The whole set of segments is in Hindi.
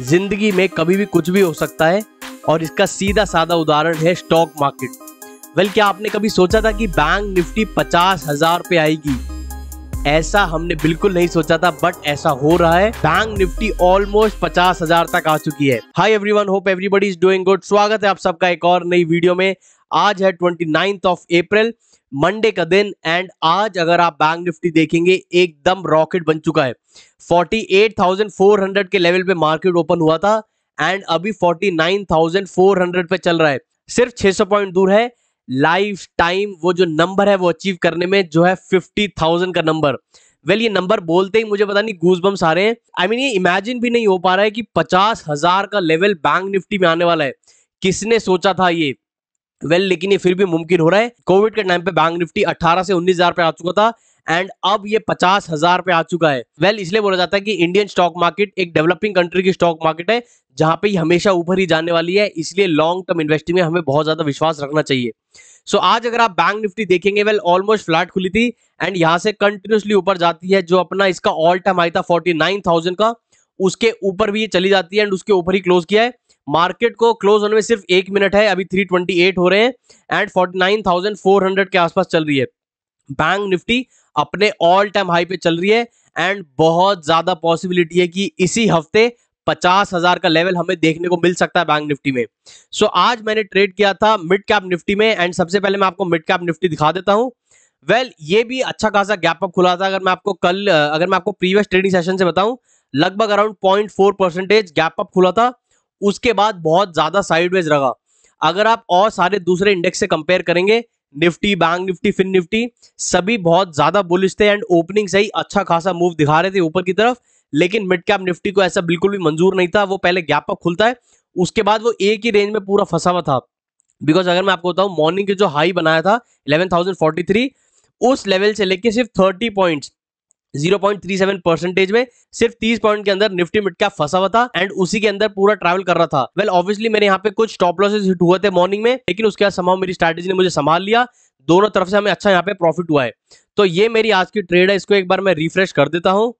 जिंदगी में कभी भी कुछ भी हो सकता है और इसका सीधा साधा उदाहरण है स्टॉक मार्केट वेल क्या आपने कभी सोचा था कि बैंक निफ्टी पचास हजार पे आएगी ऐसा हमने बिल्कुल नहीं सोचा था बट ऐसा हो रहा है बैंक निफ्टी ऑलमोस्ट पचास हजार तक आ चुकी है every everyone hope everybody is doing good स्वागत है आप सबका एक और नई वीडियो में आज है ट्वेंटी ऑफ अप्रैल मंडे का दिन एंड आज अगर आप बैंक निफ्टी देखेंगे एकदम रॉकेट बन चुका है 48,400 के लेवल पे मार्केट ओपन हुआ था एंड अभी 49,400 पे चल रहा है सिर्फ 600 पॉइंट दूर है लाइफ टाइम वो जो नंबर है वो अचीव करने में जो है 50,000 का नंबर वेल well, ये नंबर बोलते ही मुझे पता नहीं गूज बम्स आ रहे हैं आई I मीन mean, ये इमेजिन भी नहीं हो पा रहा है कि पचास हजार का लेवल बैंक निफ्टी में आने वाला है किसने सोचा था ये वेल well, लेकिन ये फिर भी मुमकिन हो रहा है कोविड के टाइम पे बैंक निफ्टी 18 से उन्नीस हजार पे आ चुका था एंड अब ये पचास हजार पे आ चुका है वेल well, इसलिए बोला जाता है कि इंडियन स्टॉक मार्केट एक डेवलपिंग कंट्री की स्टॉक मार्केट है जहां पे हमेशा ऊपर ही जाने वाली है इसलिए लॉन्ग टर्म इन्वेस्टिंग में हमें बहुत ज्यादा विश्वास रखना चाहिए सो so, आज अगर आप बैंक निफ्टी देखेंगे वेल ऑलमोस्ट फ्लैट खुली थी एंड यहाँ से कंटिन्यूसली ऊपर जाती है जो अपना इसका ऑल टाइम आई था फोर्टी का उसके ऊपर भी ये चली जाती है एंड उसके ऊपर ही क्लोज किया है मार्केट को क्लोज होने में सिर्फ एक मिनट है अभी 328 हो रहे हैं एंड हंड्रेड के आसपास चल रही है बैंक निफ्टी अपने ऑल टाइम हाई पे चल रही है एंड बहुत ज्यादा पॉसिबिलिटी है कि इसी हफ्ते पचास हजार का लेवल हमें देखने को मिल सकता है बैंक निफ्टी में सो so, आज मैंने ट्रेड किया था मिड कैप निफ्टी में एंड सबसे पहले मैं आपको मिड कैप निफ्टी दिखा देता हूं वेल well, ये भी अच्छा खासा गैप अप खुला था अगर मैं आपको कल अगर मैं आपको प्रीवियस ट्रेडिंग सेशन से बताऊं लगभग around point four percentage gap up खुला था उसके बाद बहुत ज्यादा साइडवेज रहा अगर आप और सारे दूसरे इंडेक्स से कंपेयर करेंगे Nifty bank Nifty fin Nifty सभी बहुत ज्यादा बुलिश थे एंड ओपनिंग से ही अच्छा खासा मूव दिखा रहे थे ऊपर की तरफ लेकिन मिड कैप निफ्टी को ऐसा बिल्कुल भी मंजूर नहीं था वो पहले गैप अप खुलता है उसके बाद वो एक ही रेंज में पूरा फंसा हुआ था बिकॉज अगर मैं आपको बताऊं मॉर्निंग के जो हाई बनाया था इलेवन उस लेवल से लेके सिर्फ 30 पॉइंट्स 0.37 परसेंटेज में सिर्फ 30 पॉइंट के अंदर निफ्टी मिट का फंसा हुआ था एंड उसी के अंदर पूरा ट्रैवल कर रहा था वेल well, ऑब्वियसली मेरे यहाँ पे कुछ स्टॉप लॉसेस हिट हुए थे मॉर्निंग में लेकिन उसके बाद समाव मेरी स्ट्रेटेजी ने मुझे संभाल लिया दोनों तरफ से हमें अच्छा यहाँ पे प्रॉफिट हुआ है तो ये मेरी आज की ट्रेड है इसको एक बार मैं रिफ्रेश कर देता हूँ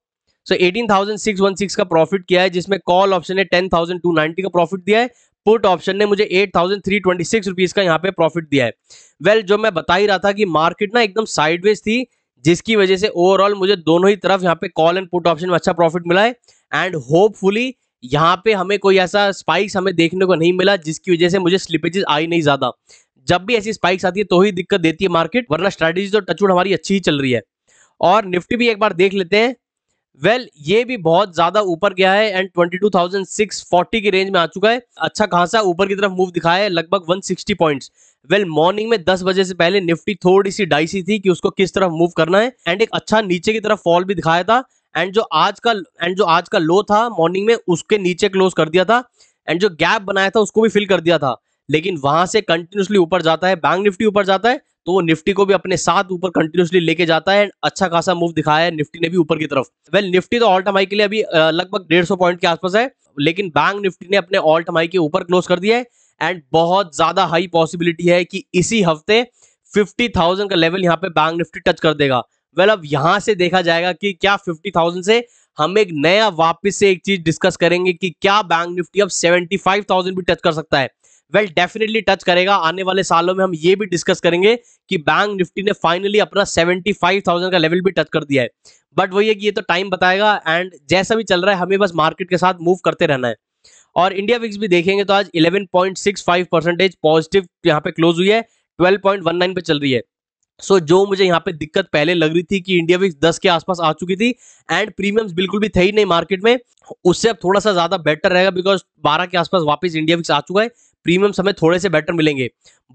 सो so, 18,616 का प्रॉफिट किया है जिसमें कॉल ऑप्शन ने 10,290 का प्रॉफिट दिया है पुट ऑप्शन ने मुझे eight thousand three twenty six rupees का यहाँ पे प्रॉफिट दिया है वेल well, जो मैं बता ही रहा था कि मार्केट ना एकदम साइडवेज थी जिसकी वजह से ओवरऑल मुझे दोनों ही तरफ यहाँ पे कॉल एंड पुट ऑप्शन में अच्छा प्रॉफिट मिला है एंड होपफुली यहाँ पे हमें कोई ऐसा स्पाइक्स हमें देखने को नहीं मिला जिसकी वजह से मुझे स्लिपेजेस आई नहीं ज़्यादा जब भी ऐसी स्पाइक्स आती है तो ही दिक्कत देती है मार्केट वरना स्ट्रेटेजी तो टचवुड हमारी अच्छी ही चल रही है और निफ्टी भी एक बार देख लेते हैं वेल well, ये भी बहुत ज्यादा ऊपर गया है एंड 22,640 की रेंज में आ चुका है अच्छा खासा ऊपर की तरफ मूव दिखाया है लगभग 160 पॉइंट्स वेल मॉर्निंग में 10 बजे से पहले निफ्टी थोड़ी सी डाइसी थी कि उसको किस तरफ मूव करना है एंड एक अच्छा नीचे की तरफ फॉल भी दिखाया था एंड जो आज का एंड जो आज का लो था मॉर्निंग में उसके नीचे क्लोज कर दिया था एंड जो गैप बनाया था उसको भी फिल कर दिया था लेकिन वहां से कंटिन्यूसली ऊपर जाता है बैंक निफ्टी ऊपर जाता है तो वो निफ्टी को भी अपने साथ ऊपर कंटिन्यूसली लेके जाता है अच्छा खासा मूव दिखाया है निफ्टी ने भी ऊपर की तरफ वेल well, निफ्टी तो ऑल टाइम हाई के लिए अभी लगभग डेढ़ सौ पॉइंट के आसपास है लेकिन बैंक निफ्टी ने अपने ऑल टाइम हाई के ऊपर क्लोज कर दिया है एंड बहुत ज्यादा हाई पॉसिबिलिटी है कि इसी हफ्ते फिफ्टी थाउजेंड का लेवल यहाँ पे बैंक निफ्टी टच कर देगा वेल well, अब यहाँ से देखा जाएगा कि क्या फिफ्टी थाउजेंड से हम एक नया वापस से एक चीज डिस्कस करेंगे कि क्या बैंक निफ्टी अब सेवेंटी फाइव थाउजेंड भी टच कर सकता है वेल डेफिनेटली टच करेगा आने वाले सालों में हम ये भी डिस्कस करेंगे कि बैंक निफ्टी ने फाइनली अपना 75,000 का लेवल भी टच कर दिया है बट वही है कि ये तो टाइम बताएगा एंड जैसा भी चल रहा है हमें बस मार्केट के साथ मूव करते रहना है और इंडिया विक्स भी देखेंगे तो आज 11.65 परसेंटेज पॉजिटिव यहाँ पे क्लोज हुई है 12.19 पे चल रही है सो so, जो मुझे यहाँ पे दिक्कत पहले लग रही थी कि इंडिया विक्स दस के आसपास आ चुकी थी एंड प्रीमियम्स बिल्कुल भी थे ही नहीं मार्केट में उससे अब थोड़ा सा ज्यादा बेटर रहेगा बिकॉज 12 के आसपास वापस इंडिया विक्स आ चुका है प्रीमियम समय थोड़े से बेटर मिलेंगे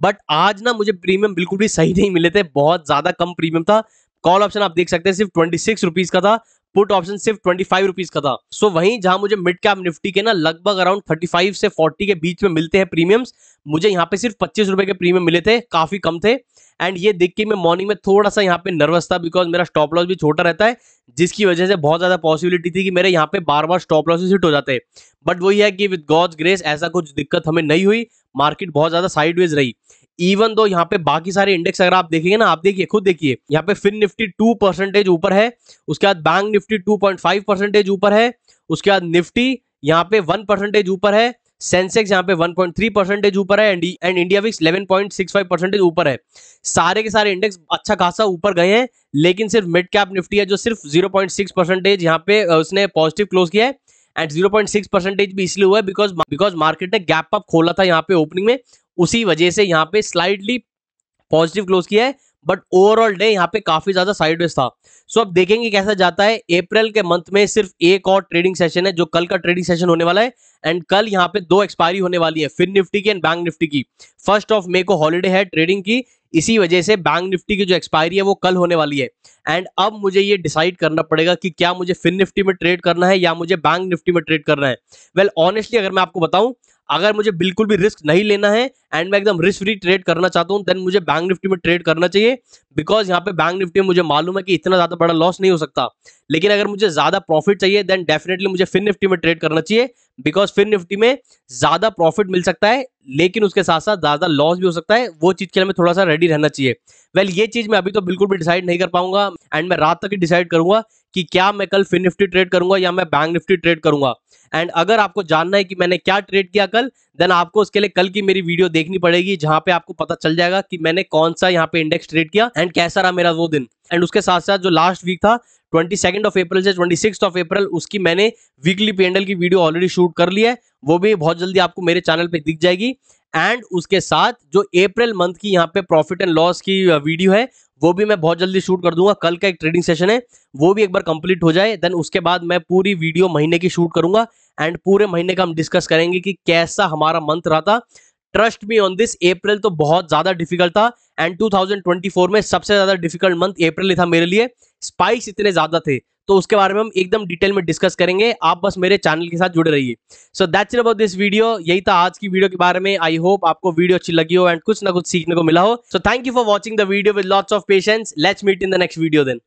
बट आज ना मुझे प्रीमियम बिल्कुल भी सही नहीं मिले थे बहुत ज़्यादा कम प्रीमियम था कॉल ऑप्शन आप देख सकते हैं सिर्फ ट्वेंटी सिक्स रुपीज़ का था पुट ऑप्शन सिर्फ ट्वेंटी फाइव रुपीज का था सो so, वहीं जहां मुझे मिड कैप निफ्टी के ना लगभग अराउंड थर्टी फाइव से फोर्टी के बीच में मिलते हैं प्रीमियम्स मुझे यहाँ पे सिर्फ पच्चीस रुपए के प्रीमियम मिले थे काफी कम थे एंड ये देख के मैं मॉर्निंग में थोड़ा सा यहाँ पे नर्वस था बिकॉज मेरा स्टॉप लॉस भी छोटा रहता है जिसकी वजह से बहुत ज्यादा पॉसिबिलिटी थी कि मेरे यहाँ पे बार बार स्टॉप लॉस हिट हो जाते बट वही है कि विद गॉड्स ग्रेस ऐसा कुछ दिक्कत हमें नहीं हुई मार्केट बहुत ज्यादा साइडवेज रही इवन दो यहाँ पे बाकी सारे इंडेक्स अगर आप देखेंगे ना आप देखिए खुद देखिए यहाँ पे फिन निफ्टी टू परसेंटेज ऊपर है उसके बाद bank Nifty two point five percentage ऊपर है उसके बाद निफ्टी यहाँ पे वन परसेंटेज ऊपर है सेंसेक्स यहाँ पे 1.3 परसेंटेज ऊपर है and and India VIX 11.65 percentage ऊपर है सारे के सारे इंडेक्स अच्छा खासा ऊपर गए हैं लेकिन सिर्फ मिड कैप निफ्टी है जो सिर्फ 0.6 परसेंटेज यहाँ पे उसने पॉजिटिव क्लोज किया है एंड 0.6 परसेंटेज भी इसलिए हुआ है बिकॉज बिकॉज मार्केट ने गैप अप खोला था यहाँ पे ओपनिंग में उसी वजह से यहाँ पे स्लाइडली पॉजिटिव क्लोज किया है बट ओवरऑल डे यहाँ पे काफी ज्यादा साइडवेज था सो so, अब देखेंगे कैसा जाता है अप्रैल के मंथ में सिर्फ एक और ट्रेडिंग सेशन है जो कल का ट्रेडिंग सेशन होने वाला है एंड कल यहाँ पे दो एक्सपायरी होने वाली है फिन निफ्टी की एंड बैंक निफ्टी की फर्स्ट ऑफ मे को हॉलीडे है ट्रेडिंग की इसी वजह से बैंक निफ्टी की जो एक्सपायरी है वो कल होने वाली है एंड अब मुझे ये डिसाइड करना पड़ेगा कि क्या मुझे फिन निफ्टी में ट्रेड करना है या मुझे बैंक निफ्टी में ट्रेड करना है वेल well, ऑनेस्टली अगर मैं आपको बताऊं अगर मुझे बिल्कुल भी रिस्क नहीं लेना है एंड मैं एकदम रिस्क फ्री ट्रेड करना चाहता हूं देन मुझे बैंक निफ्टी में ट्रेड करना चाहिए बिकॉज यहाँ पे बैंक निफ्टी में मुझे मालूम है कि इतना ज्यादा बड़ा लॉस नहीं हो सकता लेकिन अगर मुझे ज्यादा प्रॉफिट चाहिए देन डेफिनेटली मुझे फिन निफ्टी में ट्रेड करना चाहिए बिकॉज फिर निफ्टी में ज्यादा प्रॉफिट मिल सकता है लेकिन उसके साथ साथ ज्यादा लॉस भी हो सकता है वो चीज के लिए हमें थोड़ा सा रेडी रहना चाहिए वेल well, ये चीज मैं अभी तो बिल्कुल भी डिसाइड नहीं कर पाऊंगा एंड मैं रात तक ही डिसाइड करूंगा कि क्या मैं कल फिन निफ्टी ट्रेड करूंगा या मैं बैंक निफ्टी ट्रेड करूंगा एंड अगर आपको जानना है कि मैंने क्या ट्रेड किया कल देन आपको उसके लिए कल की मेरी वीडियो देखनी पड़ेगी जहां पे आपको पता चल जाएगा कि मैंने कौन सा यहाँ पे इंडेक्स ट्रेड किया एंड कैसा रहा मेरा वो दिन एंड उसके साथ साथ जो लास्ट वीक था ट्वेंटी सेकेंड ऑफ अप्रैल से ट्वेंटी सिक्स ऑफ अप्रैल उसकी मैंने वीकली पेंडल की वीडियो ऑलरेडी शूट कर लिया है वो भी बहुत जल्दी आपको मेरे चैनल पे दिख जाएगी एंड उसके साथ जो अप्रैल मंथ की यहाँ पे प्रॉफिट एंड लॉस की वीडियो है वो भी मैं बहुत जल्दी शूट कर दूंगा कल का एक ट्रेडिंग सेशन है वो भी एक बार कंप्लीट हो जाए देन उसके बाद मैं पूरी वीडियो महीने की शूट करूंगा एंड पूरे महीने का हम डिस्कस करेंगे कि कैसा हमारा मंथ रहा था trust me on this April तो बहुत ज्यादा डिफिकल्ट था एंड 2024 में सबसे ज्यादा डिफिकल्ट मंथ अप्रैल था मेरे लिए स्पाइस इतने ज्यादा थे तो उसके बारे में हम एकदम डिटेल में डिस्कस करेंगे आप बस मेरे चैनल के साथ जुड़े रहिए so that's about this video यही था आज की वीडियो के बारे में आई होप आपको वीडियो अच्छी लगी हो एंड कुछ ना कुछ सीखने को मिला हो so thank you for watching the video with lots of patience let's meet in the next video then